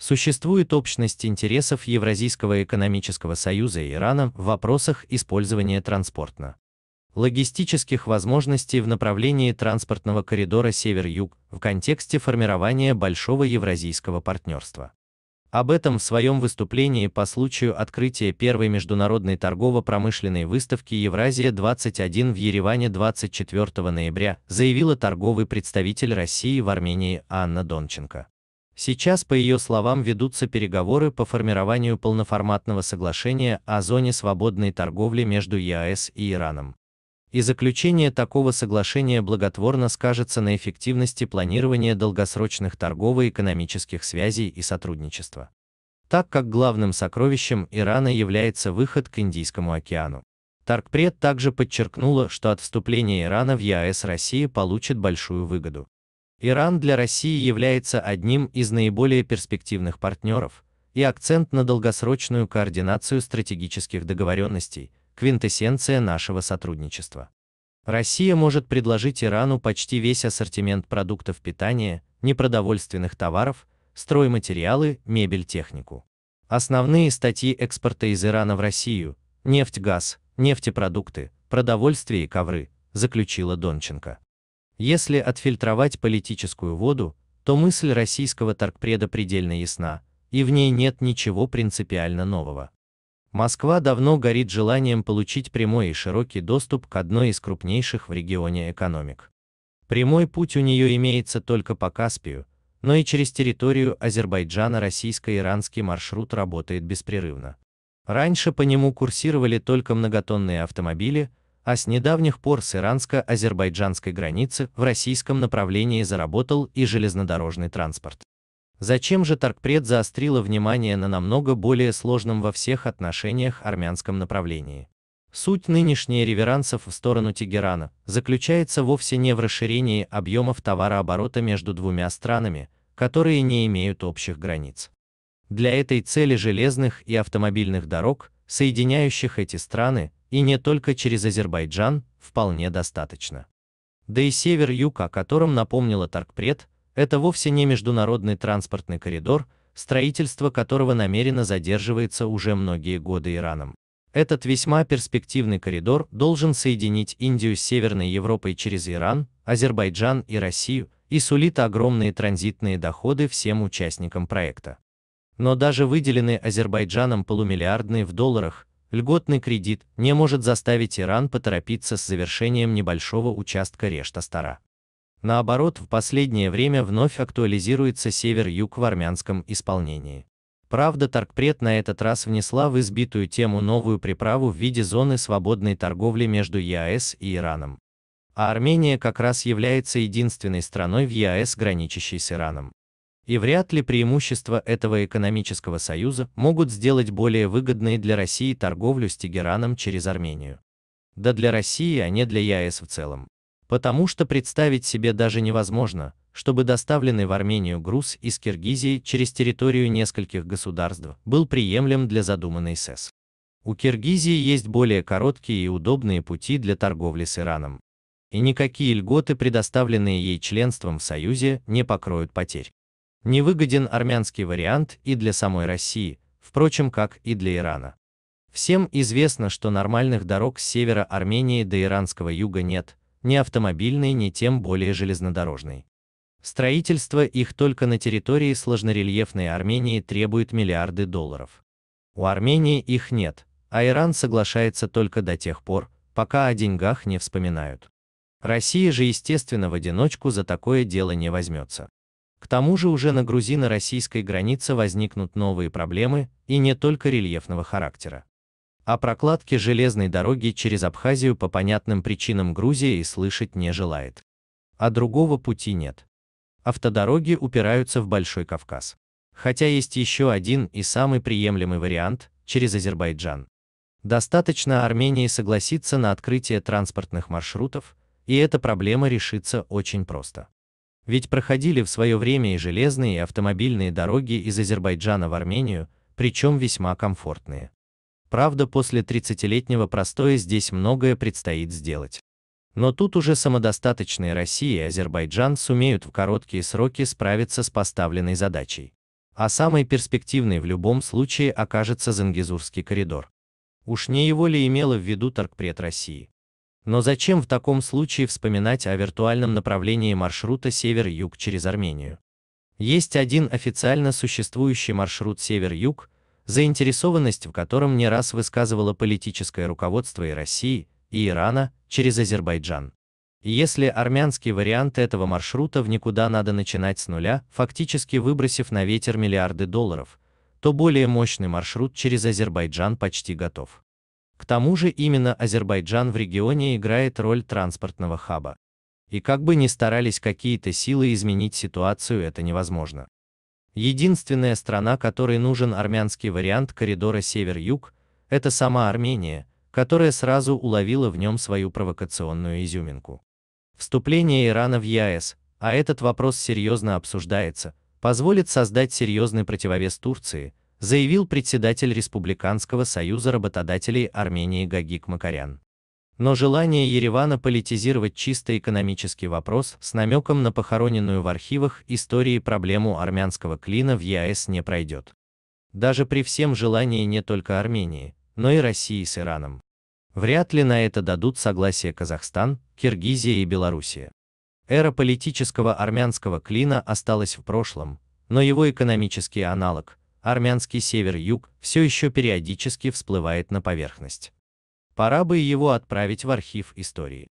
Существует общность интересов Евразийского экономического союза и Ирана в вопросах использования транспортно логистических возможностей в направлении транспортного коридора север-юг в контексте формирования Большого Евразийского партнерства. Об этом в своем выступлении по случаю открытия первой международной торгово-промышленной выставки Евразия-21 в Ереване 24 ноября заявила торговый представитель России в Армении Анна Донченко. Сейчас, по ее словам, ведутся переговоры по формированию полноформатного соглашения о зоне свободной торговли между ЕАЭС и Ираном. И заключение такого соглашения благотворно скажется на эффективности планирования долгосрочных торгово-экономических связей и сотрудничества. Так как главным сокровищем Ирана является выход к Индийскому океану. Таргпред также подчеркнула, что от вступления Ирана в ЕАЭС Россия получит большую выгоду. Иран для России является одним из наиболее перспективных партнеров, и акцент на долгосрочную координацию стратегических договоренностей – квинтэссенция нашего сотрудничества. Россия может предложить Ирану почти весь ассортимент продуктов питания, непродовольственных товаров, стройматериалы, мебель, технику. Основные статьи экспорта из Ирана в Россию – нефть, газ, нефтепродукты, продовольствие и ковры, заключила Донченко. Если отфильтровать политическую воду, то мысль российского торгпреда предельно ясна, и в ней нет ничего принципиально нового. Москва давно горит желанием получить прямой и широкий доступ к одной из крупнейших в регионе экономик. Прямой путь у нее имеется только по Каспию, но и через территорию Азербайджана российско-иранский маршрут работает беспрерывно. Раньше по нему курсировали только многотонные автомобили, а с недавних пор с иранско-азербайджанской границы в российском направлении заработал и железнодорожный транспорт. Зачем же Таркпред заострила внимание на намного более сложном во всех отношениях армянском направлении? Суть нынешней реверансов в сторону Тегерана заключается вовсе не в расширении объемов товарооборота между двумя странами, которые не имеют общих границ. Для этой цели железных и автомобильных дорог, соединяющих эти страны, и не только через Азербайджан, вполне достаточно. Да и север-юг, о котором напомнила Таркпред, это вовсе не международный транспортный коридор, строительство которого намеренно задерживается уже многие годы Ираном. Этот весьма перспективный коридор должен соединить Индию с Северной Европой через Иран, Азербайджан и Россию и сулит огромные транзитные доходы всем участникам проекта. Но даже выделенный Азербайджаном полумиллиардный в долларах льготный кредит не может заставить Иран поторопиться с завершением небольшого участка Решта-Стара. Наоборот, в последнее время вновь актуализируется север-юг в армянском исполнении. Правда, Торгпред на этот раз внесла в избитую тему новую приправу в виде зоны свободной торговли между ЕАЭС и Ираном. А Армения как раз является единственной страной в ЕАЭС, граничащей с Ираном и вряд ли преимущества этого экономического союза могут сделать более выгодной для России торговлю с Тегераном через Армению. Да для России, а не для ЕАЭС в целом. Потому что представить себе даже невозможно, чтобы доставленный в Армению груз из Киргизии через территорию нескольких государств был приемлем для задуманной СЭС. У Киргизии есть более короткие и удобные пути для торговли с Ираном. И никакие льготы, предоставленные ей членством в Союзе, не покроют потерь. Невыгоден армянский вариант и для самой России, впрочем, как и для Ирана. Всем известно, что нормальных дорог с севера Армении до иранского юга нет, ни автомобильной, ни тем более железнодорожной. Строительство их только на территории сложнорельефной Армении требует миллиарды долларов. У Армении их нет, а Иран соглашается только до тех пор, пока о деньгах не вспоминают. Россия же, естественно, в одиночку за такое дело не возьмется. К тому же уже на грузино-российской границе возникнут новые проблемы, и не только рельефного характера. О прокладке железной дороги через Абхазию по понятным причинам Грузия и слышать не желает. А другого пути нет. Автодороги упираются в Большой Кавказ. Хотя есть еще один и самый приемлемый вариант – через Азербайджан. Достаточно Армении согласиться на открытие транспортных маршрутов, и эта проблема решится очень просто. Ведь проходили в свое время и железные, и автомобильные дороги из Азербайджана в Армению, причем весьма комфортные. Правда, после 30-летнего простоя здесь многое предстоит сделать. Но тут уже самодостаточные Россия и Азербайджан сумеют в короткие сроки справиться с поставленной задачей. А самой перспективной в любом случае окажется Зангизурский коридор. Уж не его ли имела в виду торгпред России? Но зачем в таком случае вспоминать о виртуальном направлении маршрута север-юг через Армению? Есть один официально существующий маршрут север-юг, заинтересованность в котором не раз высказывало политическое руководство и России, и Ирана через Азербайджан. Если армянский вариант этого маршрута в никуда надо начинать с нуля, фактически выбросив на ветер миллиарды долларов, то более мощный маршрут через Азербайджан почти готов. К тому же именно Азербайджан в регионе играет роль транспортного хаба. И как бы ни старались какие-то силы изменить ситуацию, это невозможно. Единственная страна, которой нужен армянский вариант коридора север-юг, это сама Армения, которая сразу уловила в нем свою провокационную изюминку. Вступление Ирана в ЕАЭС, а этот вопрос серьезно обсуждается, позволит создать серьезный противовес Турции – заявил председатель Республиканского союза работодателей Армении Гагик Макарян. Но желание Еревана политизировать чисто экономический вопрос с намеком на похороненную в архивах истории проблему армянского клина в ЕАЭС не пройдет. Даже при всем желании не только Армении, но и России с Ираном. Вряд ли на это дадут согласие Казахстан, Киргизия и Белоруссия. Эра политического армянского клина осталась в прошлом, но его экономический аналог, армянский север-юг все еще периодически всплывает на поверхность. Пора бы его отправить в архив истории.